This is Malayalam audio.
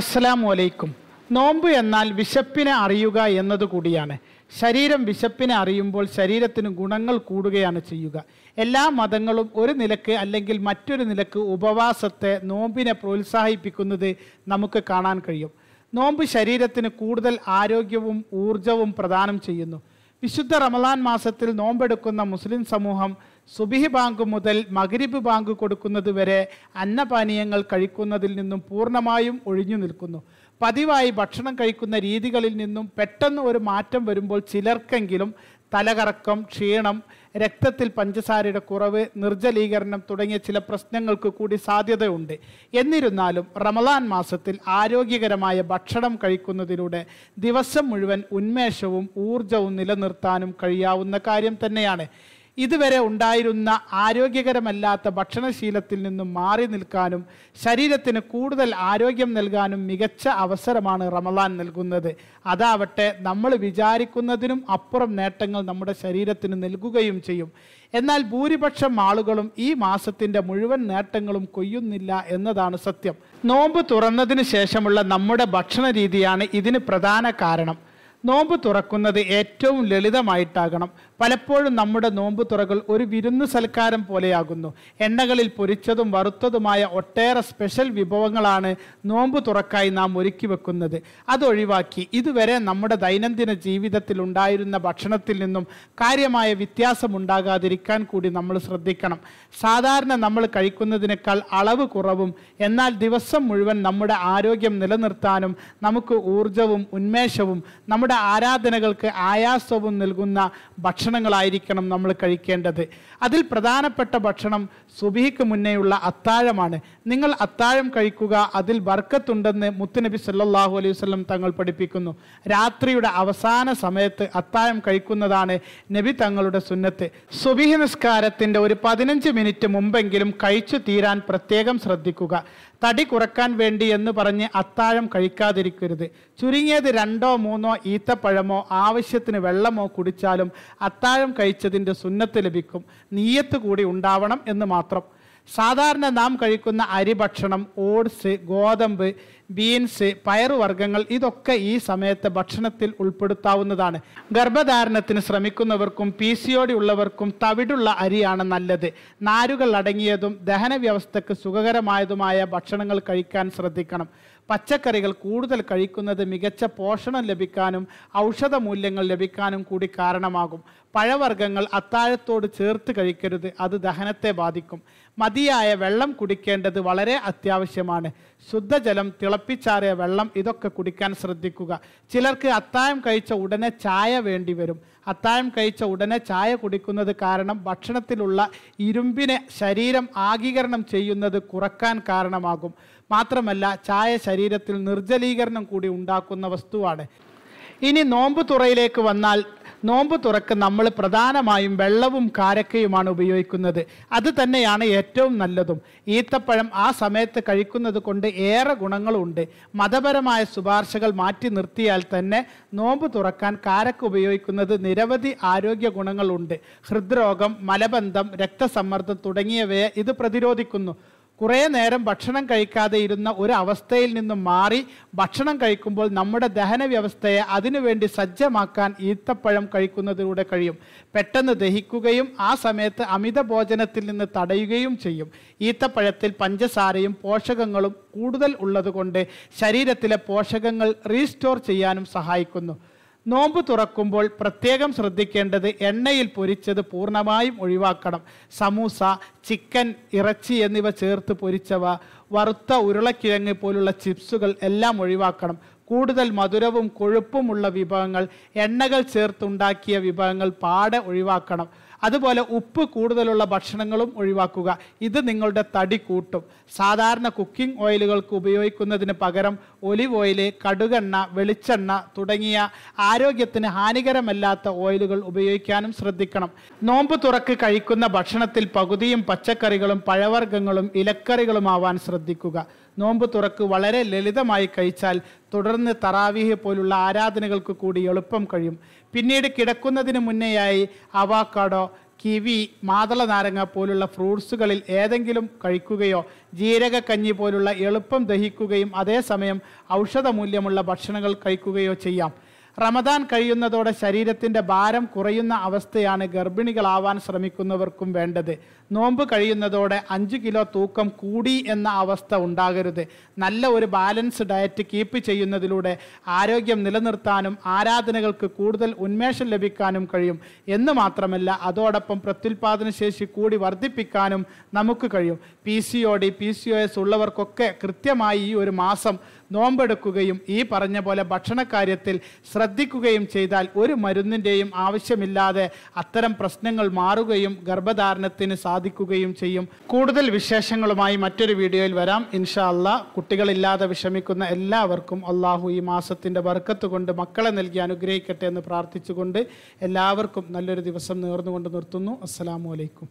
അസ്സലാമു അലൈക്കും നോമ്പ് എന്നാൽ വിശപ്പിനെ അറിയുക എന്നതുകൂടിയാണ് ശരീരം വിശപ്പിനെ അറിയുമ്പോൾ ശരീരത്തിന് ഗുണങ്ങൾ കൂടുകയാണ് ചെയ്യുക എല്ലാ മതങ്ങളും ഒരു നിലക്ക് അല്ലെങ്കിൽ മറ്റൊരു നിലക്ക് ഉപവാസത്തെ നോമ്പിനെ പ്രോത്സാഹിപ്പിക്കുന്നത് നമുക്ക് കാണാൻ കഴിയും നോമ്പ് ശരീരത്തിന് കൂടുതൽ ആരോഗ്യവും ഊർജവും പ്രദാനം ചെയ്യുന്നു വിശുദ്ധ റമദാൻ മാസത്തിൽ നോമ്പെടുക്കുന്ന മുസ്ലിം സമൂഹം സുബിഹി ബാങ്ക് മുതൽ മകരിബ് ബാങ്ക് കൊടുക്കുന്നത് വരെ അന്നപാനീയങ്ങൾ കഴിക്കുന്നതിൽ നിന്നും പൂർണ്ണമായും ഒഴിഞ്ഞു നിൽക്കുന്നു പതിവായി ഭക്ഷണം കഴിക്കുന്ന രീതികളിൽ നിന്നും പെട്ടെന്ന് ഒരു മാറ്റം വരുമ്പോൾ ചിലർക്കെങ്കിലും തലകറക്കം ക്ഷീണം രക്തത്തിൽ പഞ്ചസാരയുടെ കുറവ് നിർജ്ജലീകരണം തുടങ്ങിയ ചില പ്രശ്നങ്ങൾക്ക് കൂടി സാധ്യതയുണ്ട് എന്നിരുന്നാലും റമദാൻ മാസത്തിൽ ആരോഗ്യകരമായ ഭക്ഷണം കഴിക്കുന്നതിലൂടെ ദിവസം മുഴുവൻ ഉന്മേഷവും ഊർജവും നിലനിർത്താനും കഴിയാവുന്ന കാര്യം തന്നെയാണ് ഇതുവരെ ഉണ്ടായിരുന്ന ആരോഗ്യകരമല്ലാത്ത ഭക്ഷണശീലത്തിൽ നിന്നും മാറി നിൽക്കാനും ശരീരത്തിന് കൂടുതൽ ആരോഗ്യം നൽകാനും മികച്ച അവസരമാണ് റമദാൻ നൽകുന്നത് അതാവട്ടെ നമ്മൾ വിചാരിക്കുന്നതിനും അപ്പുറം നേട്ടങ്ങൾ നമ്മുടെ ശരീരത്തിന് നൽകുകയും ചെയ്യും എന്നാൽ ഭൂരിപക്ഷം ആളുകളും ഈ മാസത്തിൻ്റെ മുഴുവൻ നേട്ടങ്ങളും കൊയ്യുന്നില്ല എന്നതാണ് സത്യം നോമ്പ് തുറന്നതിന് ശേഷമുള്ള നമ്മുടെ ഭക്ഷണ രീതിയാണ് ഇതിന് പ്രധാന കാരണം നോമ്പ് തുറക്കുന്നത് ഏറ്റവും ലളിതമായിട്ടാകണം പലപ്പോഴും നമ്മുടെ നോമ്പ് തുറകൾ ഒരു വിരുന്ന് സൽക്കാരം പോലെയാകുന്നു എണ്ണകളിൽ പൊരിച്ചതും വറുത്തതുമായ ഒട്ടേറെ സ്പെഷ്യൽ വിഭവങ്ങളാണ് നോമ്പ് തുറക്കായി നാം ഒരുക്കി വെക്കുന്നത് അതൊഴിവാക്കി ഇതുവരെ നമ്മുടെ ദൈനംദിന ജീവിതത്തിൽ ഉണ്ടായിരുന്ന ഭക്ഷണത്തിൽ നിന്നും കാര്യമായ വ്യത്യാസമുണ്ടാകാതിരിക്കാൻ കൂടി നമ്മൾ ശ്രദ്ധിക്കണം സാധാരണ നമ്മൾ കഴിക്കുന്നതിനേക്കാൾ അളവ് കുറവും എന്നാൽ ദിവസം മുഴുവൻ നമ്മുടെ ആരോഗ്യം നിലനിർത്താനും നമുക്ക് ഊർജവും ഉന്മേഷവും നമ്മുടെ നമ്മുടെ ആരാധനകൾക്ക് ആയാസവും നൽകുന്ന ഭക്ഷണങ്ങളായിരിക്കണം നമ്മൾ കഴിക്കേണ്ടത് അതിൽ പ്രധാനപ്പെട്ട ഭക്ഷണം സുബിഹിക്ക് മുന്നേയുള്ള അത്താഴമാണ് നിങ്ങൾ അത്താഴം കഴിക്കുക അതിൽ വർക്കത്തുണ്ടെന്ന് മുത്തുനബി സല്ലാഹു അലൈഹി വസ്ലം തങ്ങൾ പഠിപ്പിക്കുന്നു രാത്രിയുടെ അവസാന സമയത്ത് അത്താഴം കഴിക്കുന്നതാണ് നബി തങ്ങളുടെ സുന്നത്ത് സുബിഹി നിസ്കാരത്തിൻ്റെ ഒരു പതിനഞ്ച് മിനിറ്റ് മുമ്പെങ്കിലും കഴിച്ചു തീരാൻ പ്രത്യേകം ശ്രദ്ധിക്കുക തടി കുറക്കാൻ വേണ്ടി എന്ന് പറഞ്ഞ് അത്താഴം കഴിക്കാതിരിക്കരുത് ചുരുങ്ങിയത് രണ്ടോ മൂന്നോ ഈ ഈത്തപ്പഴമോ ആവശ്യത്തിന് വെള്ളമോ കുടിച്ചാലും അത്താഴം കഴിച്ചതിൻ്റെ സുന്നത്ത് ലഭിക്കും നീയത്ത് കൂടി ഉണ്ടാവണം എന്ന് മാത്രം സാധാരണ നാം കഴിക്കുന്ന അരിഭക്ഷണം ഓട്സ് ഗോതമ്പ് ബീൻസ് പയറുവർഗ്ഗങ്ങൾ ഇതൊക്കെ ഈ സമയത്തെ ഭക്ഷണത്തിൽ ഉൾപ്പെടുത്താവുന്നതാണ് ഗർഭധാരണത്തിന് ശ്രമിക്കുന്നവർക്കും പി സി ഉള്ളവർക്കും തവിടുള്ള അരിയാണ് നല്ലത് നാരുകൾ അടങ്ങിയതും ദഹന വ്യവസ്ഥക്ക് സുഖകരമായതുമായ ഭക്ഷണങ്ങൾ കഴിക്കാൻ ശ്രദ്ധിക്കണം പച്ചക്കറികൾ കൂടുതൽ കഴിക്കുന്നത് മികച്ച പോഷണം ലഭിക്കാനും ഔഷധ മൂല്യങ്ങൾ ലഭിക്കാനും കൂടി കാരണമാകും പഴവർഗ്ഗങ്ങൾ അത്താഴത്തോട് ചേർത്ത് കഴിക്കരുത് അത് ദഹനത്തെ ബാധിക്കും മതിയായ വെള്ളം കുടിക്കേണ്ടത് വളരെ അത്യാവശ്യമാണ് ശുദ്ധജലം തിളപ്പിച്ചാറിയ വെള്ളം ഇതൊക്കെ കുടിക്കാൻ ശ്രദ്ധിക്കുക ചിലർക്ക് അത്തായം കഴിച്ച ഉടനെ ചായ വേണ്ടി വരും അത്തായം കഴിച്ച ഉടനെ ചായ കുടിക്കുന്നത് കാരണം ഭക്ഷണത്തിലുള്ള ഇരുമ്പിനെ ശരീരം ആഗീകരണം ചെയ്യുന്നത് കുറക്കാൻ കാരണമാകും മാത്രമല്ല ചായ ശരീരത്തിൽ നിർജ്ജലീകരണം കൂടി ഉണ്ടാക്കുന്ന വസ്തുവാണ് ഇനി നോമ്പ് തുറയിലേക്ക് വന്നാൽ നോമ്പ് തുറക്ക് നമ്മൾ പ്രധാനമായും വെള്ളവും കാരക്കയുമാണ് ഉപയോഗിക്കുന്നത് അത് തന്നെയാണ് ഏറ്റവും നല്ലതും ഈത്തപ്പഴം ആ സമയത്ത് കഴിക്കുന്നത് കൊണ്ട് ഏറെ ഗുണങ്ങളുണ്ട് മതപരമായ ശുപാർശകൾ മാറ്റി നിർത്തിയാൽ തന്നെ നോമ്പ് തുറക്കാൻ കാരക്ക ഉപയോഗിക്കുന്നത് നിരവധി ആരോഗ്യ ഗുണങ്ങളുണ്ട് ഹൃദ്രോഗം മലബന്ധം രക്തസമ്മർദ്ദം തുടങ്ങിയവയെ ഇത് പ്രതിരോധിക്കുന്നു കുറേ നേരം ഭക്ഷണം കഴിക്കാതെ ഇരുന്ന ഒരു അവസ്ഥയിൽ നിന്നും മാറി ഭക്ഷണം കഴിക്കുമ്പോൾ നമ്മുടെ ദഹന വ്യവസ്ഥയെ അതിനുവേണ്ടി സജ്ജമാക്കാൻ ഈത്തപ്പഴം കഴിക്കുന്നതിലൂടെ കഴിയും പെട്ടെന്ന് ദഹിക്കുകയും ആ സമയത്ത് അമിത ഭോജനത്തിൽ നിന്ന് തടയുകയും ചെയ്യും ഈത്തപ്പഴത്തിൽ പഞ്ചസാരയും പോഷകങ്ങളും കൂടുതൽ ഉള്ളതുകൊണ്ട് ശരീരത്തിലെ പോഷകങ്ങൾ റീസ്റ്റോർ ചെയ്യാനും സഹായിക്കുന്നു നോമ്പ് തുറക്കുമ്പോൾ പ്രത്യേകം ശ്രദ്ധിക്കേണ്ടത് എണ്ണയിൽ പൊരിച്ചത് പൂർണ്ണമായും ഒഴിവാക്കണം സമൂസ ചിക്കൻ ഇറച്ചി എന്നിവ ചേർത്ത് പൊരിച്ചവ വറുത്ത ഉരുളക്കിഴങ്ങ് പോലുള്ള ചിപ്സുകൾ എല്ലാം ഒഴിവാക്കണം കൂടുതൽ മധുരവും കൊഴുപ്പുമുള്ള വിഭവങ്ങൾ എണ്ണകൾ ചേർത്തുണ്ടാക്കിയ വിഭവങ്ങൾ പാടെ ഒഴിവാക്കണം അതുപോലെ ഉപ്പ് കൂടുതലുള്ള ഭക്ഷണങ്ങളും ഒഴിവാക്കുക ഇത് നിങ്ങളുടെ തടി കൂട്ടും സാധാരണ കുക്കിംഗ് ഓയിലുകൾക്ക് ഉപയോഗിക്കുന്നതിന് പകരം ഒലിവ് ഓയിൽ കടുകെണ്ണ വെളിച്ചെണ്ണ തുടങ്ങിയ ആരോഗ്യത്തിന് ഹാനികരമല്ലാത്ത ഓയിലുകൾ ഉപയോഗിക്കാനും ശ്രദ്ധിക്കണം നോമ്പ് തുറക്ക് കഴിക്കുന്ന ഭക്ഷണത്തിൽ പകുതിയും പച്ചക്കറികളും പഴവർഗ്ഗങ്ങളും ഇലക്കറികളുമാവാൻ ശ്രദ്ധിക്കുക നോമ്പ് തുറക്ക് വളരെ ലളിതമായി കഴിച്ചാൽ തുടർന്ന് തറാവീഹ് പോലുള്ള ആരാധനകൾക്ക് കൂടി എളുപ്പം കഴിയും പിന്നീട് കിടക്കുന്നതിന് മുന്നേയായി അവാക്കാഡോ കിവി മാതള നാരങ്ങ പോലുള്ള ഫ്രൂട്ട്സുകളിൽ ഏതെങ്കിലും കഴിക്കുകയോ ജീരകക്കഞ്ഞി പോലുള്ള എളുപ്പം ദഹിക്കുകയും അതേസമയം ഔഷധമൂല്യമുള്ള ഭക്ഷണങ്ങൾ കഴിക്കുകയോ ചെയ്യാം റമദാൻ കഴിയുന്നതോടെ ശരീരത്തിൻ്റെ ഭാരം കുറയുന്ന അവസ്ഥയാണ് ഗർഭിണികളാവാൻ ശ്രമിക്കുന്നവർക്കും വേണ്ടത് നോമ്പ് കഴിയുന്നതോടെ അഞ്ച് കിലോ തൂക്കം കൂടി എന്ന അവസ്ഥ ഉണ്ടാകരുത് നല്ല ഒരു ബാലൻസ് ഡയറ്റ് കീപ്പ് ചെയ്യുന്നതിലൂടെ ആരോഗ്യം നിലനിർത്താനും ആരാധനകൾക്ക് കൂടുതൽ ഉന്മേഷം ലഭിക്കാനും കഴിയും എന്ന് മാത്രമല്ല അതോടൊപ്പം പ്രത്യുൽപാദന ശേഷി കൂടി വർദ്ധിപ്പിക്കാനും നമുക്ക് കഴിയും P C O D P C O S ഉള്ളവർക്കൊക്കെ കൃത്യമായി ഈ ഒരു മാസം നോമ്പെടുക്കുകയും ഈ പറഞ്ഞ പോലെ ഭക്ഷണക്കാര്യത്തിൽ ശ്രദ്ധിക്കുകയും ചെയ്താൽ ഒരു മരുന്നിൻ്റെയും ആവശ്യമില്ലാതെ അത്തരം പ്രശ്നങ്ങൾ മാറുകയും ഗർഭധാരണത്തിന് സാധിക്കുകയും ചെയ്യും കൂടുതൽ വിശേഷങ്ങളുമായി മറ്റൊരു വീഡിയോയിൽ വരാം ഇൻഷാ അല്ല കുട്ടികളില്ലാതെ വിഷമിക്കുന്ന എല്ലാവർക്കും അള്ളാഹു ഈ മാസത്തിൻ്റെ വർക്കത്ത് കൊണ്ട് മക്കളെ നൽകി അനുഗ്രഹിക്കട്ടെ എന്ന് പ്രാർത്ഥിച്ചുകൊണ്ട് എല്ലാവർക്കും നല്ലൊരു ദിവസം നേർന്നുകൊണ്ട് നിർത്തുന്നു അസ്സാമലൈക്കും